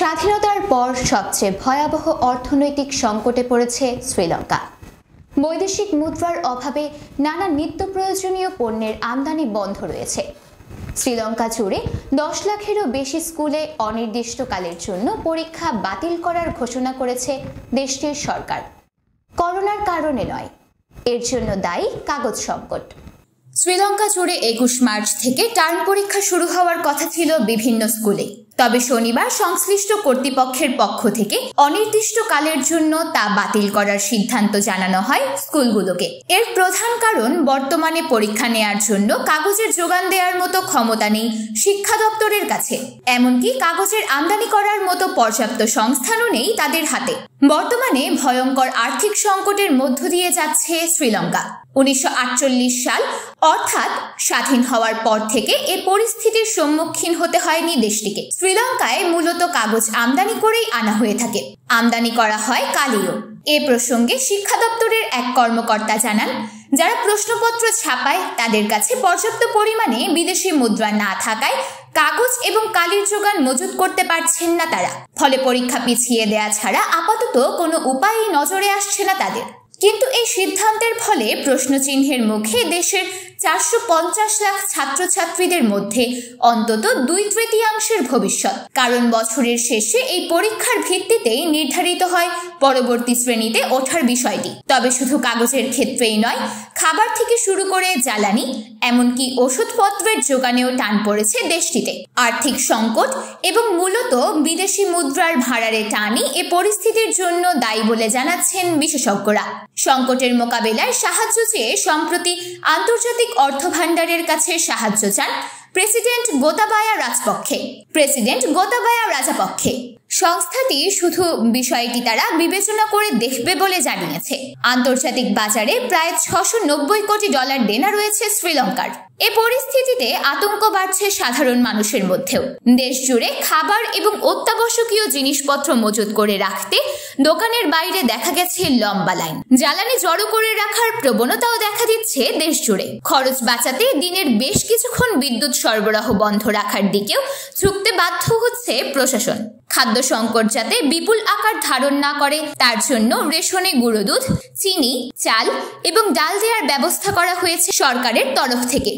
স্বাধীনতার পর সবচেয়ে ভয়াবহ অর্থনৈতিক সংকটে পড়েছে শ্রীলঙ্কা বৈদেশিক মুদ্রার অভাবে নানা নিত্য প্রয়োজনীয় পণ্যের আমদানি বন্ধ রয়েছে শ্রীলঙ্কা জুড়ে দশ লাখেরও বেশি স্কুলে অনির্দিষ্টকালের জন্য পরীক্ষা বাতিল করার ঘোষণা করেছে দেশটির সরকার করোনার কারণে নয় এর জন্য দায়ী কাগজ সংকট শ্রীলঙ্কা জুড়ে একুশ মার্চ থেকে টার্ম পরীক্ষা শুরু হওয়ার কথা ছিল বিভিন্ন স্কুলে তবে শনিবার সংশ্লিষ্ট কর্তৃপক্ষের পক্ষ থেকে অনির্দিষ্টকালের জন্য তা বাতিল করার সিদ্ধান্ত জানানো হয় স্কুলগুলোকে এর প্রধান কারণ বর্তমানে পরীক্ষা নেয়ার জন্য কাগজের যোগান দেওয়ার মতো ক্ষমতা নেই শিক্ষা দপ্তরের কাছে এমনকি কাগজের আমদানি করার মতো পর্যাপ্ত সংস্থানও নেই তাদের হাতে বর্তমানে ভয়ঙ্কর আর্থিক সংকটের মধ্য দিয়ে যাচ্ছে শ্রীলঙ্কা উনিশশো সাল অর্থাৎ স্বাধীন হওয়ার পর থেকে এ পরিস্থিতির সম্মুখীন হতে হয়নি দেশটিকে শ্রীলঙ্কায় মূলত কাগজ আমদানি করেই আনা হয়ে থাকে আমদানি করা হয় কালিও এ প্রসঙ্গে শিক্ষা দপ্তরের এক কর্মকর্তা জানান যারা প্রশ্নপত্র ছাপায় তাদের কাছে পর্যাপ্ত পরিমাণে বিদেশি মুদ্রা না থাকায় কাগজ এবং কালির যোগান মজুত করতে পারছেন না তারা ফলে পরীক্ষা পিছিয়ে দেয়া ছাড়া আপাতত কোনো উপায়ই নজরে আসছে না তাদের কিন্তু এই সিদ্ধান্তের ফলে প্রশ্নচিহ্নের মুখে দেশের চারশো পঞ্চাশ লাখ ছাত্রছাত্রীদের মধ্যে অন্তত দুই তৃতীয়াংশের ভবিষ্যৎ কারণ বছরের শেষে এই পরীক্ষার ভিত্তিতেই নির্ধারিত হয় পরবর্তী শ্রেণীতে ওঠার বিষয়টি তবে শুধু কাগজের ক্ষেত্রেই নয় খাবার থেকে শুরু করে জ্বালানি এমনকি ওষুধপত্রের যোগানেও টান পড়েছে দেশটিতে আর্থিক সংকট এবং মূলত বিদেশি মুদ্রার ভাড়ারে টানই এ পরিস্থিতির জন্য দায়ী বলে জানাচ্ছেন বিশেষজ্ঞরা সংকটের মোকাবেলায় সাহায্য চেয়ে সম্প্রতি আন্তর্জাতিক অর্থভাণ্ডারের কাছে সাহায্য চান প্রেসিডেন্ট গোতাবায়া রাজপক্ষে প্রেসিডেন্ট গোতাবায়া রাজাপক্ষে সংস্থাটি শুধু বিষয়টি তারা বিবেচনা করে দেখবে বলে জানিয়েছে আন্তর্জাতিক বাজারে প্রায় ছশো নব্বই কোটি ডলার দেনা রয়েছে শ্রীলঙ্কার এ পরিস্থিতিতে আতঙ্ক বাড়ছে সাধারণ মানুষের মধ্যেও দেশ জুড়ে খাবার এবং অত্যাবশ্যকীয় জিনিসপত্র মজুত করে রাখতে দোকানের বাইরে দেখা গেছে লম্বা লাইন জ্বালানি জড়ো করে রাখার প্রবণতাও দেখা দিচ্ছে দেশ জুড়ে খরচ বাঁচাতে দিনের বেশ কিছুক্ষণ বিদ্যুৎ সরবরাহ বন্ধ রাখার দিকেও ঝুঁকতে বাধ্য হচ্ছে প্রশাসন খাদ্য সংকট যাতে বিপুল আকার ধারণ না করে তার জন্য রেশনে গুঁড়ো দুধ চিনি চাল এবং ডাল দেওয়ার ব্যবস্থা করা হয়েছে সরকারের তরফ থেকে